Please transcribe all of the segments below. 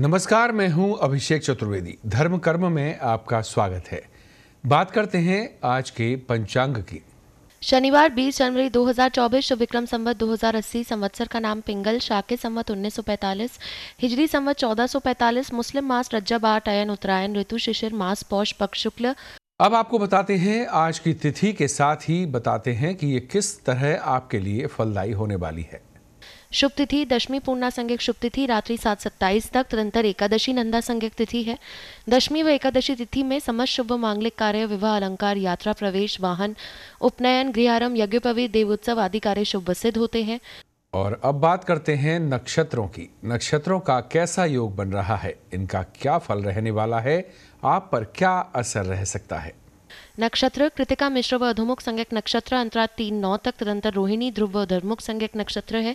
नमस्कार मैं हूं अभिषेक चतुर्वेदी धर्म कर्म में आपका स्वागत है बात करते हैं आज के पंचांग की शनिवार 20 जनवरी 2024 विक्रम संवत 2080 संवत्सर का नाम पिंगल शाके संवत 1945 हिजरी संवत 1445 मुस्लिम मास रज्जा आठ अयन उत्तरायण ऋतु शिशिर मास पौष पक्ष शुक्ल अब आपको बताते हैं आज की तिथि के साथ ही बताते हैं कि ये किस तरह आपके लिए फलदायी होने वाली है शुभ तिथि दशमी पूर्णा संज्ञक शुभ तिथि रात्रि सात सत्ताईस तक तदंतर एकादशी नंदा संज्ञक तिथि है दशमी व एकादशी तिथि में समस्त शुभ मांगलिक कार्य विवाह अलंकार यात्रा प्रवेश वाहन उपनयन गृहारम यज्ञोपवी देवोत्सव आदि कार्य शुभ सिद्ध होते हैं और अब बात करते हैं नक्षत्रों की नक्षत्रों का कैसा योग बन रहा है इनका क्या फल रहने वाला है आप पर क्या असर रह सकता है नक्षत्र कृतिका मिश्र व अधोमुख संज्ञक नक्षत्र अंतरा तीन नौ तक तदंतर रोहिणी ध्रुव व अधर्मुख संज्ञक नक्षत्र है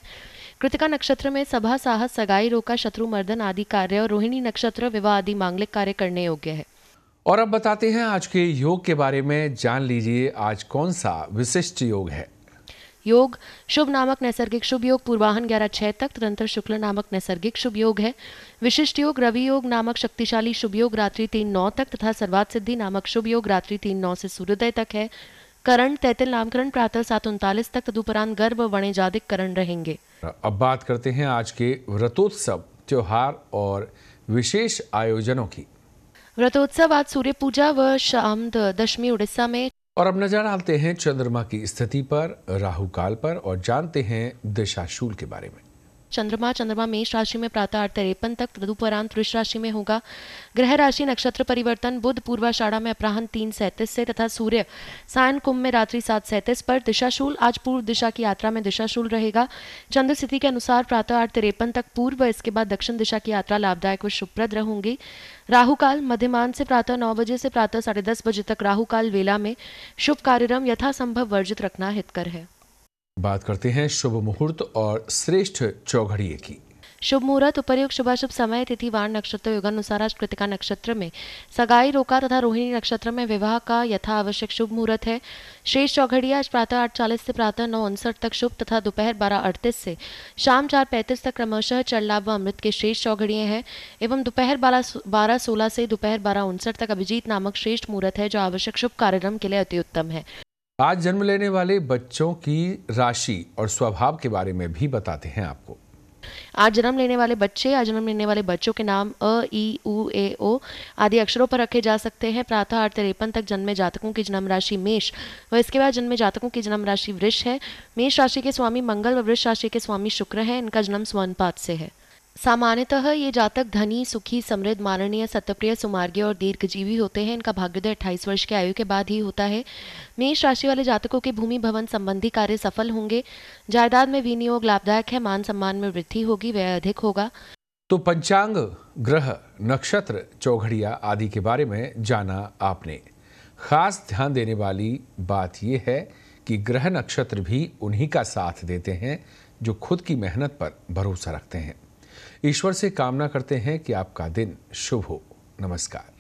कृतिका नक्षत्र में सभा साहस सगाई रोका शत्रु मर्दन आदि कार्य और रोहिणी नक्षत्र विवाह आदि मांगलिक कार्य करने योग्य है और अब बताते हैं आज के योग के बारे में जान लीजिए आज कौन सा विशिष्ट योग है योग शुभ नामक नैसर्गिक शुभ योग पूर्वाहन ग्यारह छह तक तदंतर शुक्ल नामक नैसर्गिक शुभ योग है विशिष्ट योग रवि योग नामक शक्तिशाली शुभ योग रात्रि तीन नौ तक तथा सर्वात सिद्धि नामक शुभ योग रात्रि तीन नौ से सूर्योदय तक है करण तैतिल नामकरण प्रातः सात उनतालीस तक तदुपरांत गर्भ जादिक करण रहेंगे अब बात करते हैं आज के व्रतोत्सव त्योहार और विशेष आयोजनों की व्रतोत्सव आज सूर्य पूजा व शाम दशमी उड़ीसा में और अब नजर डालते हैं चंद्रमा की स्थिति पर राहु काल पर और जानते हैं दिशाशूल के बारे में चंद्रमा चंद्रमा मेष राशि में प्रातः आठ तिरपन तक तदुपरांत वृष राशि में होगा ग्रह राशि नक्षत्र परिवर्तन बुध पूर्वाषाढ़ा में अपराहन तीन सैंतीस से तथा सूर्य सायन कुंभ में रात्रि सात सैंतीस पर दिशाशूल आज पूर्व दिशा की यात्रा में दिशाशूल रहेगा चंद्र स्थिति के अनुसार प्रातः आठ तिरपन तक पूर्व इसके बाद दक्षिण दिशा की यात्रा लाभदायक व शुभप्रद रहूंगी राहु काल मध्यमान से प्रातः नौ बजे से प्रातः साढ़े दस बजे तक राहु काल वेला में शुभ कार्यक्रम यथासंभव वर्जित रखना हितकर है बात करते हैं शुभ मुहूर्त और श्रेष्ठ चौघड़िए की शुभ मुहूर्त उपरयुक्त शुभ समय तिथि वार नक्षत्र युगानुसार आज कृतिका नक्षत्र में सगाई रोका तथा रोहिणी नक्षत्र में विवाह का यथा आवश्यक शुभ मुहूर्त है शेष चौघड़िया आज प्रातः आठ चालीस से प्रातः नौ उनसठ तक शुभ तथा दोपहर बारह अड़तीस से शाम चार पैंतीस तक क्रमशः लाभ व अमृत के श्रेष्ठ चौघड़िए हैं एवं दोपहर बारह बारह सोलह से दोपहर बारह उनसठ तक अभिजीत नामक श्रेष्ठ मुहूर्त है जो आवश्यक शुभ कार्यक्रम के लिए अति उत्तम है आज जन्म लेने वाले बच्चों की राशि और स्वभाव के बारे में भी बताते हैं आपको आज जन्म लेने वाले बच्चे आज जन्म लेने वाले बच्चों के नाम अ ई उ ए ओ आदि अक्षरों पर रखे जा सकते हैं प्रातः आठ तिरपन तक जन्मे जातकों की जन्म राशि मेष व इसके बाद जन्मे जातकों की जन्म राशि वृष है मेष राशि के स्वामी मंगल व वृक्ष राशि के स्वामी शुक्र हैं इनका जन्म स्वर्णपात से है सामान्यतः ये जातक धनी सुखी समृद्ध माननीय सत्यप्रिय सुमार्गी और दीर्घजीवी होते हैं इनका भाग्योदय अट्ठाईस वर्ष के आयु के बाद ही होता है मेष राशि वाले जातकों के भूमि भवन संबंधी कार्य सफल होंगे जायदाद में विनियोग लाभदायक है मान सम्मान में वृद्धि होगी व्यय अधिक होगा तो पंचांग ग्रह नक्षत्र चौघड़िया आदि के बारे में जाना आपने खास ध्यान देने वाली बात यह है कि ग्रह नक्षत्र भी उन्हीं का साथ देते हैं जो खुद की मेहनत पर भरोसा रखते हैं ईश्वर से कामना करते हैं कि आपका दिन शुभ हो नमस्कार